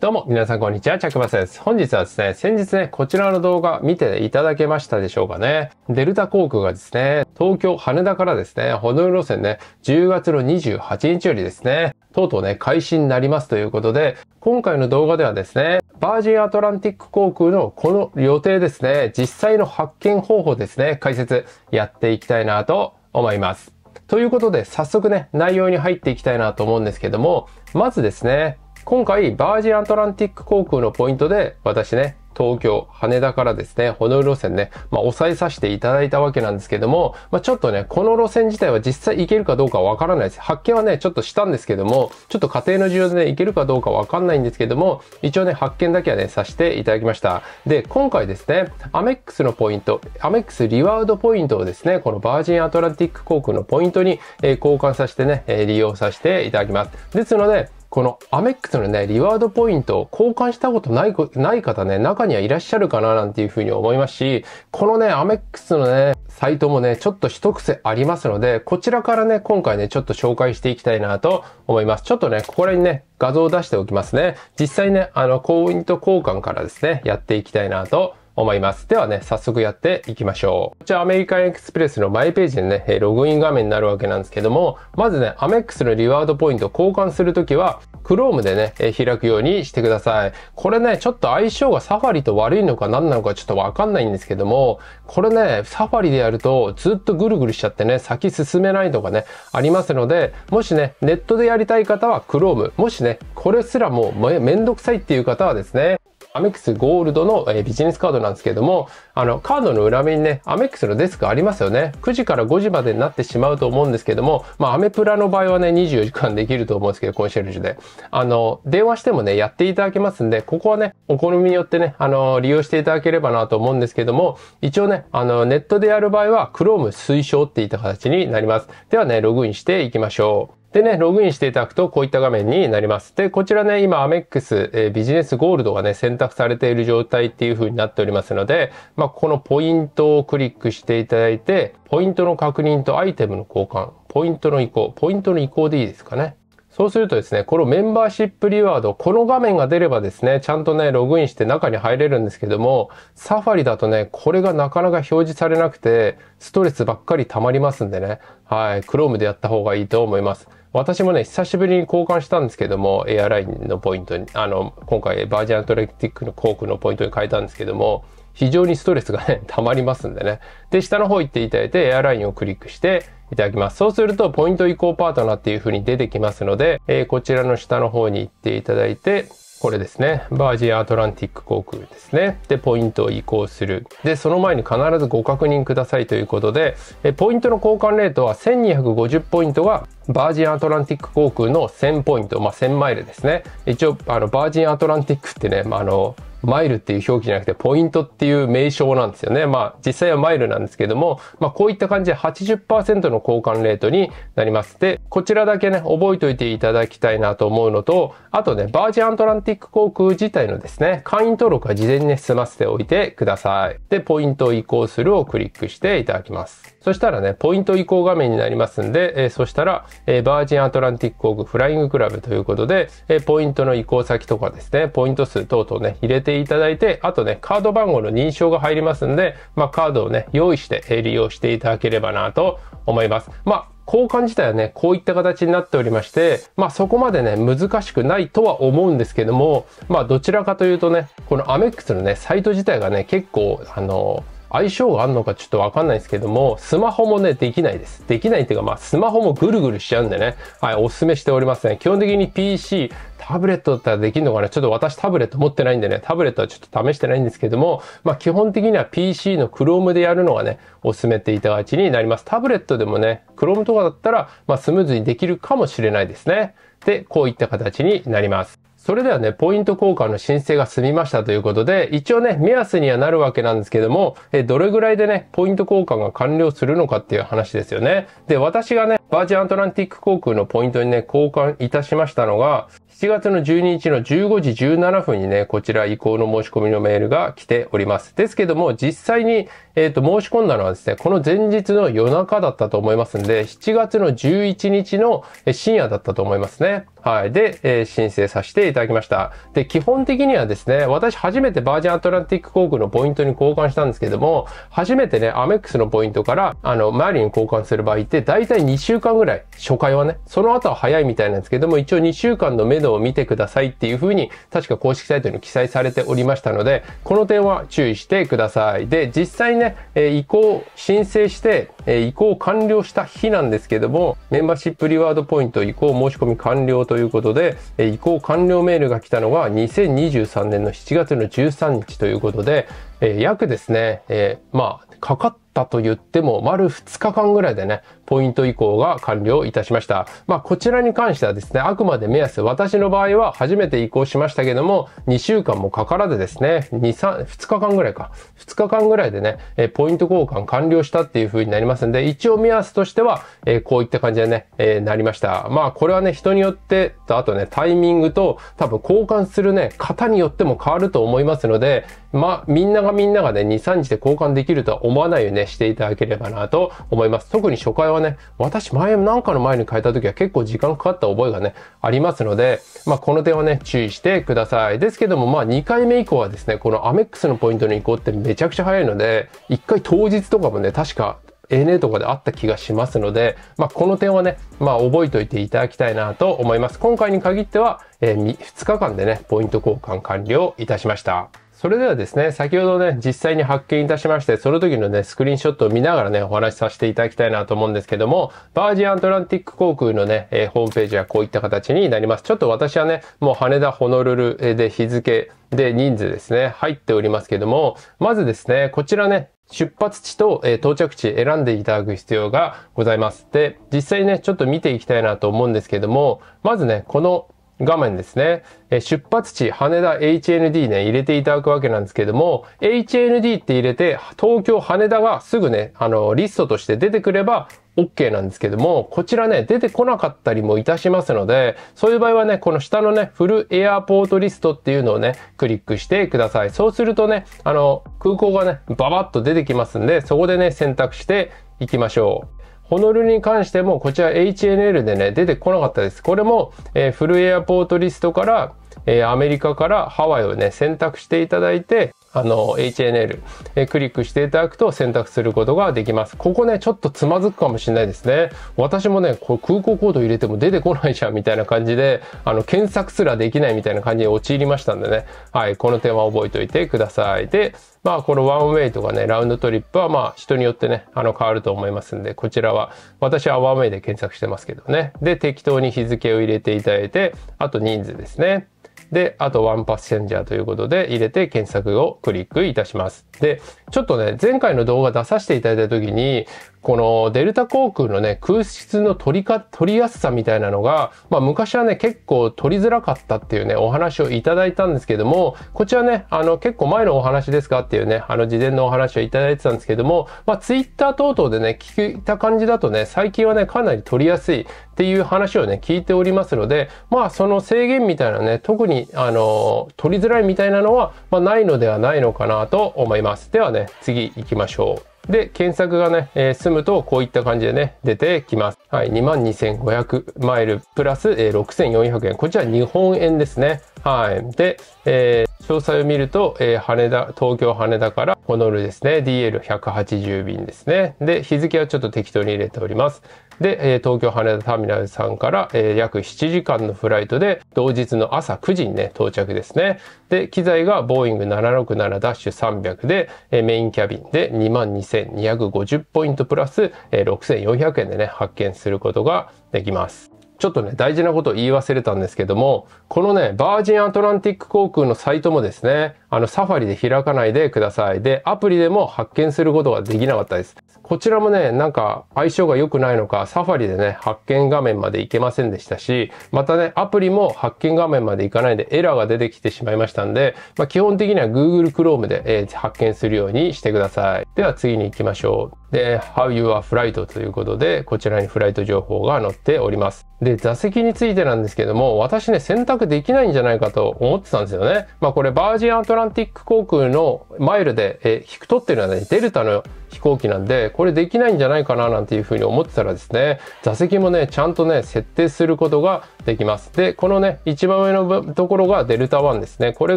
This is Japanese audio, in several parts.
どうも、皆さんこんにちは、クバスです。本日はですね、先日ね、こちらの動画見ていただけましたでしょうかね。デルタ航空がですね、東京、羽田からですね、ホノルル路線ね、10月の28日よりですね、とうとうね、開始になりますということで、今回の動画ではですね、バージンアトランティック航空のこの予定ですね、実際の発見方法ですね、解説やっていきたいなと思います。ということで、早速ね、内容に入っていきたいなと思うんですけども、まずですね、今回、バージンアトランティック航空のポイントで、私ね、東京、羽田からですね、ホノル路線ね、まあ、抑えさせていただいたわけなんですけども、まあ、ちょっとね、この路線自体は実際行けるかどうかわからないです。発見はね、ちょっとしたんですけども、ちょっと家庭の需要でね、行けるかどうかわかんないんですけども、一応ね、発見だけはね、させていただきました。で、今回ですね、アメックスのポイント、アメックスリワードポイントをですね、このバージンアトランティック航空のポイントに、えー、交換させてね、えー、利用させていただきます。ですので、このアメックスのね、リワードポイントを交換したことない、ない方ね、中にはいらっしゃるかななんていうふうに思いますし、このね、アメックスのね、サイトもね、ちょっと一癖ありますので、こちらからね、今回ね、ちょっと紹介していきたいなと思います。ちょっとね、ここにね、画像を出しておきますね。実際ね、あの、ポイント交換からですね、やっていきたいなと思います。ではね、早速やっていきましょう。こちらアメリカンエクスプレスのマイページでね、ログイン画面になるわけなんですけども、まずね、アメックスのリワードポイントを交換するときは、Chrome でね、開くようにしてください。これね、ちょっと相性がサファリと悪いのか何なのかちょっとわかんないんですけども、これね、サファリでやるとずっとぐるぐるしちゃってね、先進めないとかね、ありますので、もしね、ネットでやりたい方は Chrome、もしね、これすらもうめんどくさいっていう方はですね、アメックスゴールドの、えビジネスカードなんですけれども、あの、カードの裏面にね、アメックスのデスクありますよね。9時から5時までになってしまうと思うんですけども、まあ、アメプラの場合はね、24時間できると思うんですけど、コンシェルジュで。あの、電話してもね、やっていただけますんで、ここはね、お好みによってね、あの、利用していただければなと思うんですけども、一応ね、あの、ネットでやる場合は、Chrome 推奨っていった形になります。ではね、ログインしていきましょう。でね、ログインしていただくとこういった画面になります。で、こちらね、今、アメックス、えー、ビジネスゴールドがね、選択されている状態っていう風になっておりますので、まあ、このポイントをクリックしていただいて、ポイントの確認とアイテムの交換、ポイントの移行、ポイントの移行でいいですかね。そうするとですね、このメンバーシップリワード、この画面が出ればですね、ちゃんとね、ログインして中に入れるんですけども、サファリだとね、これがなかなか表示されなくて、ストレスばっかり溜まりますんでね、はい、Chrome でやった方がいいと思います。私もね、久しぶりに交換したんですけども、エアラインのポイントに、あの、今回バージンアトレティックの航空のポイントに変えたんですけども、非常にストレスがね、溜まりますんでね。で、下の方行っていただいて、エアラインをクリックしていただきます。そうすると、ポイント移行パートナーっていう風に出てきますので、えー、こちらの下の方に行っていただいて、これですね。バージンアトランティック航空ですね。で、ポイントを移行する。で、その前に必ずご確認くださいということで、えポイントの交換レートは1250ポイントがバージンアトランティック航空の1000ポイント、まあ、1000マイルですね。一応、あの、バージンアトランティックってね、まあ、あの、マイルっていう表記じゃなくて、ポイントっていう名称なんですよね。まあ、実際はマイルなんですけども、まあ、こういった感じで80%の交換レートになります。で、こちらだけね、覚えておいていただきたいなと思うのと、あとね、バージンアトランティック航空自体のですね、会員登録は事前にね、済ませておいてください。で、ポイントを移行するをクリックしていただきます。そしたらね、ポイント移行画面になりますんで、えー、そしたら、えバージンアトランティックオーフライングクラブということで、えポイントの移行先とかですね、ポイント数等々ね、入れていただいて、あとね、カード番号の認証が入りますんで、まあ、カードをね、用意して利用していただければなと思います。まあ交換自体はね、こういった形になっておりまして、まあそこまでね、難しくないとは思うんですけども、まあどちらかというとね、このアメックスのね、サイト自体がね、結構、あのー相性があるのかちょっとわかんないですけども、スマホもね、できないです。できないっていうか、まあ、スマホもぐるぐるしちゃうんでね、はい、お勧めしておりません、ね。基本的に PC、タブレットだったらできるのかなちょっと私タブレット持ってないんでね、タブレットはちょっと試してないんですけども、まあ、基本的には PC の Chrome でやるのがね、お勧めていただちになります。タブレットでもね、Chrome とかだったら、まあ、スムーズにできるかもしれないですね。で、こういった形になります。それではね、ポイント交換の申請が済みましたということで、一応ね、目安にはなるわけなんですけども、えどれぐらいでね、ポイント交換が完了するのかっていう話ですよね。で、私がね、バージンアトランティック航空のポイントにね、交換いたしましたのが、7月の12日の15時17分にね、こちら移行の申し込みのメールが来ております。ですけども、実際に、えっ、ー、と、申し込んだのはですね、この前日の夜中だったと思いますんで、7月の11日の深夜だったと思いますね。はい。で、えー、申請させていただきました。で、基本的にはですね、私初めてバージンアトランティック航空のポイントに交換したんですけども、初めてね、アメックスのポイントから、あの、周りに交換する場合って、だいたい2週週間ぐらい、初回はね、その後は早いみたいなんですけども、一応2週間の目処を見てくださいっていうふうに、確か公式サイトに記載されておりましたので、この点は注意してください。で、実際ね、え移行、申請して、え移行完了した日なんですけども、メンバーシップリワードポイント移行申し込み完了ということで、え移行完了メールが来たのが2023年の7月の13日ということで、えー、約ですね、えー、まあ、かかったと言っても、丸2日間ぐらいでね、ポイント移行が完了いたしました。まあ、こちらに関してはですね、あくまで目安。私の場合は初めて移行しましたけども、2週間もかからずですね、2、3、2日間ぐらいか。2日間ぐらいでね、えポイント交換完了したっていう風になりますんで、一応目安としては、えこういった感じでね、えなりました。まあ、これはね、人によってと、あとね、タイミングと、多分交換するね、方によっても変わると思いますので、まあ、みんなががみんながね、2、3日で交換できるとは思わないようにね、していただければなと思います。特に初回はね、私前、なんかの前に変えた時は結構時間かかった覚えがね、ありますので、まあ、この点はね、注意してください。ですけども、まあ、2回目以降はですね、このアメックスのポイントの移行ってめちゃくちゃ早いので、1回当日とかもね、確か ANA とかであった気がしますので、まあ、この点はね、まあ、覚えておいていただきたいなと思います。今回に限っては、えー、2日間でね、ポイント交換完了いたしました。それではですね、先ほどね、実際に発見いたしまして、その時のね、スクリーンショットを見ながらね、お話しさせていただきたいなと思うんですけども、バージンアトランティック航空のね、えー、ホームページはこういった形になります。ちょっと私はね、もう羽田、ホノルルで日付、で、人数ですね、入っておりますけども、まずですね、こちらね、出発地と、え到着地選んでいただく必要がございます。で、実際ね、ちょっと見ていきたいなと思うんですけども、まずね、この画面ですね、出発地、羽田 HND ね、入れていただくわけなんですけども、HND って入れて、東京、羽田がすぐね、あの、リストとして出てくれば、OK なんですけども、こちらね、出てこなかったりもいたしますので、そういう場合はね、この下のね、フルエアポートリストっていうのをね、クリックしてください。そうするとね、あの、空港がね、ババッと出てきますんで、そこでね、選択していきましょう。ホノルルに関しても、こちら HNL でね、出てこなかったです。これも、えフルエアポートリストから、えアメリカからハワイをね、選択していただいて、あの HNL、えクリックしていただくと選択することができます。ここね、ちょっとつまずくかもしれないですね。私もね、こう空港コード入れても出てこないじゃんみたいな感じで、あの、検索すらできないみたいな感じで陥りましたんでね。はい、この点は覚えておいてください。で、まあ、このワンウェイとかね、ラウンドトリップはまあ、人によってね、あの、変わると思いますんで、こちらは、私はワンウェイで検索してますけどね。で、適当に日付を入れていただいて、あと人数ですね。で、あとワンパッセンジャーということで入れて検索をクリックいたします。で、ちょっとね、前回の動画出させていただいた時に、このデルタ航空のね、空室の取りか、取りやすさみたいなのが、まあ昔はね、結構取りづらかったっていうね、お話をいただいたんですけども、こちらね、あの結構前のお話ですかっていうね、あの事前のお話をいただいてたんですけども、まあツイッター等々でね、聞いた感じだとね、最近はね、かなり取りやすいっていう話をね、聞いておりますので、まあその制限みたいなね、特にあの、取りづらいみたいなのは、まあないのではないのかなと思います。ます。ではね、次行きましょう。で、検索がね、えー、済むとこういった感じでね、出てきます。はい、22,500マイルプラス、えー、6,400円。こちら日本円ですね。はい。で、え詳細を見ると、えー、羽田、東京羽田からホノルですね、DL180 便ですね。で、日付はちょっと適当に入れております。で、え東京羽田ターミナルさんから、え約7時間のフライトで、同日の朝9時にね、到着ですね。で、機材がボーイング767-300で、えメインキャビンで22,250ポイントプラス、え6400円でね、発見することができます。ちょっとね、大事なことを言い忘れたんですけども、このね、バージンアトランティック航空のサイトもですね、あの、サファリで開かないでください。で、アプリでも発見することができなかったです。こちらもね、なんか相性が良くないのか、サファリでね、発見画面まで行けませんでしたし、またね、アプリも発見画面まで行かないでエラーが出てきてしまいましたんで、まあ、基本的には Google Chrome で、えー、発見するようにしてください。では次に行きましょう。で、How You Are Flight ということで、こちらにフライト情報が載っております。で、座席についてなんですけども、私ね、選択できないんじゃないかと思ってたんですよね。まあこれ、バージンアトランティック航空のマイルで、え、引くとってるのはね、デルタの飛行機なんで、これできないんじゃないかななんていうふうに思ってたらですね、座席もね、ちゃんとね、設定することができます。で、このね、一番上のところがデルタ1ですね。これ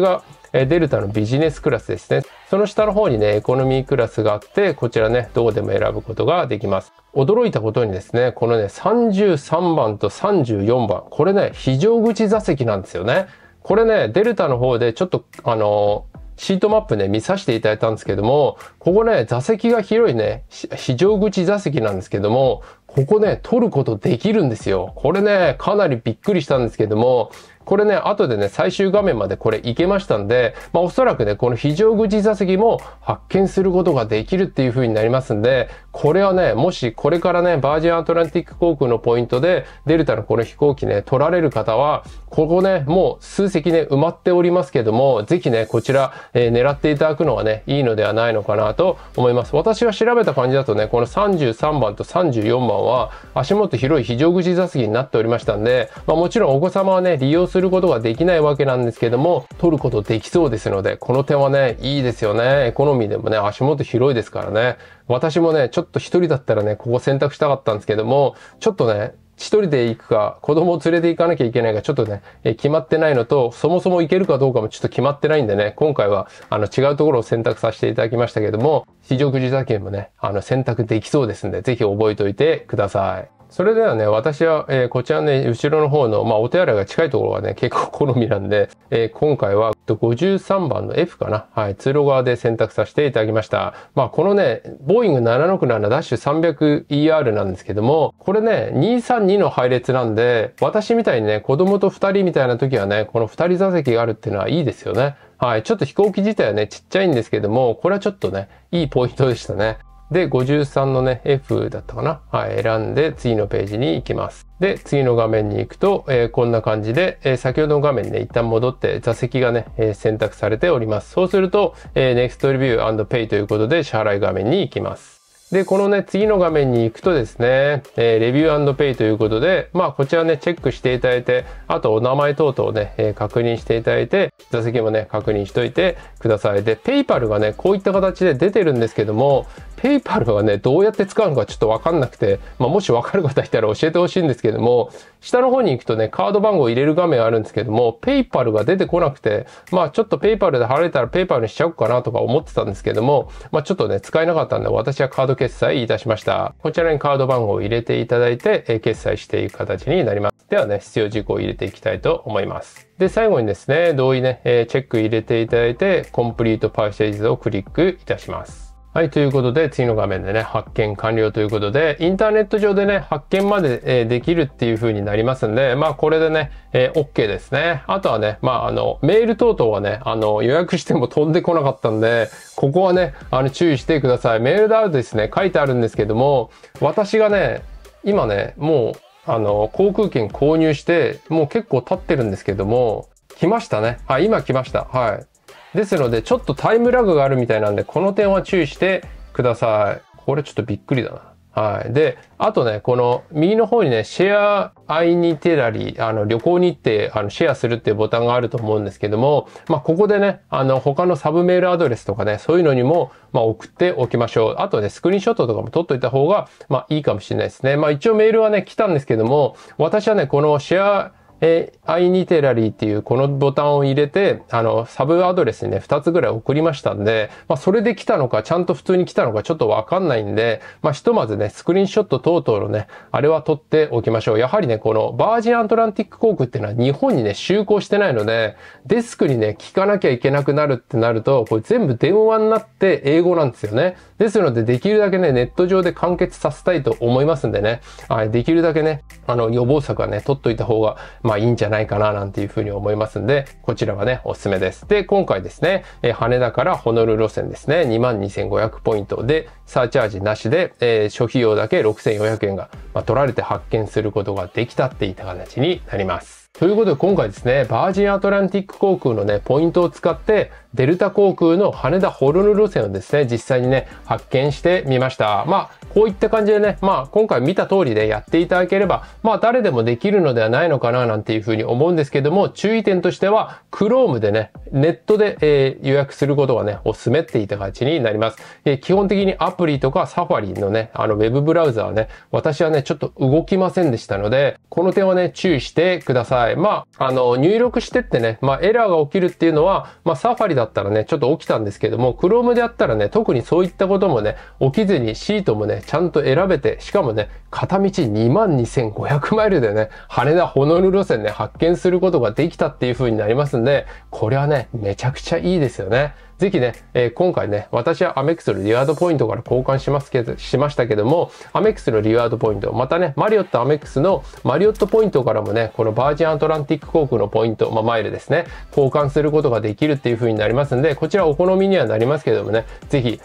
がデルタのビジネスクラスですね。その下の方にね、エコノミークラスがあって、こちらね、どうでも選ぶことができます。驚いたことにですね、このね、33番と34番、これね、非常口座席なんですよね。これね、デルタの方でちょっと、あのー、シートマップね、見させていただいたんですけども、ここね、座席が広いね、非常口座席なんですけども、ここね、取ることできるんですよ。これね、かなりびっくりしたんですけども、これね、後でね、最終画面までこれ行けましたんで、まあ、おそらくね、この非常口座席も発見することができるっていう風になりますんで、これはね、もしこれからね、バージンアトランティック航空のポイントで、デルタのこの飛行機ね、取られる方は、ここね、もう数席ね、埋まっておりますけども、ぜひね、こちら、えー、狙っていただくのがね、いいのではないのかなと思います。私が調べた感じだとね、この33番と34番は、足元広い非常口座席になっておりましたんで、まあ、もちろんお子様はね、利用するすることができないわけなんですけども、取ることできそうですので、この点はね、いいですよね。エコノミーでもね、足元広いですからね。私もね、ちょっと一人だったらね、ここ選択したかったんですけども、ちょっとね、一人で行くか、子供を連れて行かなきゃいけないか、ちょっとね、え決まってないのと、そもそも行けるかどうかもちょっと決まってないんでね、今回は、あの、違うところを選択させていただきましたけども、非常口座券もね、あの、選択できそうですんで、ぜひ覚えておいてください。それではね、私は、えー、こちらね、後ろの方の、まあ、お手洗いが近いところがね、結構好みなんで、えー、今回は53番の F かな。はい、通路側で選択させていただきました。まあ、このね、ボーイング 767-300ER、ER、なんですけども、これね、232の配列なんで、私みたいにね、子供と2人みたいな時はね、この2人座席があるっていうのはいいですよね。はい。ちょっと飛行機自体はね、ちっちゃいんですけども、これはちょっとね、いいポイントでしたね。で、53のね、F だったかな。はい、選んで次のページに行きます。で、次の画面に行くと、えー、こんな感じで、えー、先ほどの画面ね、一旦戻って座席がね、えー、選択されております。そうすると、えー、Next Review Pay ということで支払い画面に行きます。で、このね、次の画面に行くとですね、えー、レビュー &Pay ということで、まあ、こちらね、チェックしていただいて、あとお名前等々ね、えー、確認していただいて、座席もね、確認しといてください。で、ペイパルがね、こういった形で出てるんですけども、ペイパルはね、どうやって使うのかちょっとわかんなくて、まあ、もしわかる方いたら教えてほしいんですけども、下の方に行くとね、カード番号入れる画面あるんですけども、ペイパルが出てこなくて、まあ、ちょっとペイパルで払えたらペイパルにしちゃおうかなとか思ってたんですけども、まあ、ちょっとね、使えなかったんで、私はカード決済いたしました。こちらにカード番号を入れていただいて、え決済していく形になります。ではね、必要事項を入れていきたいと思います。で、最後にですね、同意ね、えチェック入れていただいて、コンプリートパーェイズをクリックいたします。はい、ということで、次の画面でね、発見完了ということで、インターネット上でね、発見まで、えー、できるっていう風になりますんで、まあ、これでね、えー、OK ですね。あとはね、まあ、あの、メール等々はね、あの、予約しても飛んでこなかったんで、ここはね、あの、注意してください。メールであるとですね、書いてあるんですけども、私がね、今ね、もう、あの、航空券購入して、もう結構経ってるんですけども、来ましたね。はい、今来ました。はい。ですので、ちょっとタイムラグがあるみたいなんで、この点は注意してください。これちょっとびっくりだな。はい。で、あとね、この右の方にね、シェアアイニテラリー、あの、旅行に行って、あの、シェアするっていうボタンがあると思うんですけども、まあ、ここでね、あの、他のサブメールアドレスとかね、そういうのにも、まあ、送っておきましょう。あとね、スクリーンショットとかも撮っといた方が、まあ、いいかもしれないですね。まあ、一応メールはね、来たんですけども、私はね、このシェアえー、i ニテラリーっていうこのボタンを入れて、あの、サブアドレスにね、2つぐらい送りましたんで、まあ、それで来たのか、ちゃんと普通に来たのかちょっとわかんないんで、まあ、ひとまずね、スクリーンショット等々のね、あれは撮っておきましょう。やはりね、このバージンアントランティック航空っていうのは日本にね、就航してないので、デスクにね、聞かなきゃいけなくなるってなると、これ全部電話になって英語なんですよね。ですので、できるだけね、ネット上で完結させたいと思いますんでね、はい、できるだけね、あの、予防策はね、取っといた方が、ままあいいんじゃないかななんていうふうに思いますんで、こちらはね、おすすめです。で、今回ですね、え羽田からホノルル路線ですね、22,500ポイントで、サーチャージなしで、えー、諸費用だけ6,400円が、まあ、取られて発見することができたっていった形になります。ということで今回ですね、バージンアトランティック航空のね、ポイントを使って、デルタ航空の羽田ホルル路線をですね、実際にね、発見してみました。まあ、こういった感じでね、まあ、今回見た通りでやっていただければ、まあ、誰でもできるのではないのかな、なんていうふうに思うんですけども、注意点としては、Chrome でね、ネットで、えー、予約することがね、おすすめっていた形になります。えー、基本的にアプリとかサファリのね、あの、ウェブブラウザはね、私はね、ちょっと動きませんでしたので、この点はね、注意してください。まあ、あの、入力してってね、まあ、エラーが起きるっていうのは、まあ、サファリだだったらね、ちょっと起きたんですけども、Chrome であったらね、特にそういったこともね、起きずにシートもね、ちゃんと選べて、しかもね、片道22,500マイルでね、羽田ホノルル路線ね、発見することができたっていう風になりますんで、これはね、めちゃくちゃいいですよね。ぜひね、えー、今回ね、私はアメックスのリワードポイントから交換しますけど、しましたけども、アメックスのリワードポイント、またね、マリオットアメックスのマリオットポイントからもね、このバージンアトランティック航空のポイント、まあ、マイルですね、交換することができるっていう風になりますんで、こちらお好みにはなりますけどもね、ぜひ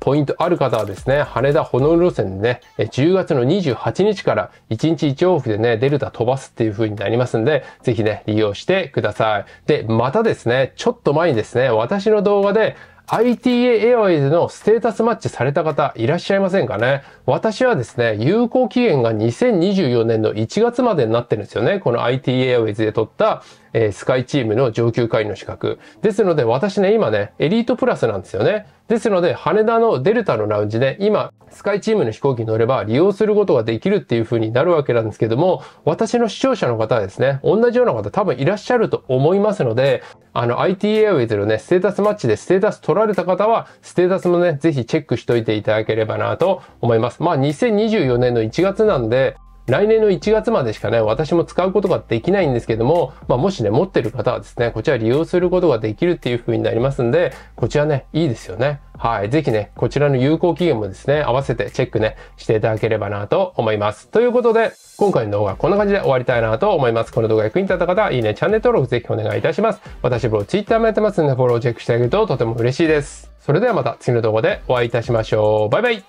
ポイントある方はですね、羽田ホノルル路線でね、10月の28日から1日1往復でね、デルタ飛ばすっていう風になりますんで、ぜひね、利用してください。で、またですね、ちょっと前にですね、私の動画で、ITA Airways のステータスマッチされた方いらっしゃいませんかね私はですね、有効期限が2024年の1月までになってるんですよね。この ITA Airways で取ったえスカイチームの上級会員の資格。ですので、私ね、今ね、エリートプラスなんですよね。ですので、羽田のデルタのラウンジで、今、スカイチームの飛行機に乗れば利用することができるっていう風になるわけなんですけども、私の視聴者の方はですね、同じような方多分いらっしゃると思いますので、あの、IT a アウェイズのね、ステータスマッチでステータス取られた方は、ステータスもね、ぜひチェックしといていただければなと思います。まあ、2024年の1月なんで、来年の1月までしかね、私も使うことができないんですけども、まあ、もしね、持ってる方はですね、こちら利用することができるっていう風になりますんで、こちらね、いいですよね。はい。ぜひね、こちらの有効期限もですね、合わせてチェックね、していただければなと思います。ということで、今回の動画はこんな感じで終わりたいなと思います。この動画役に立った方は、いいね、チャンネル登録ぜひお願いいたします。私も Twitter もやってますんで、フォローチェックしてあげるととても嬉しいです。それではまた次の動画でお会いいたしましょう。バイバイ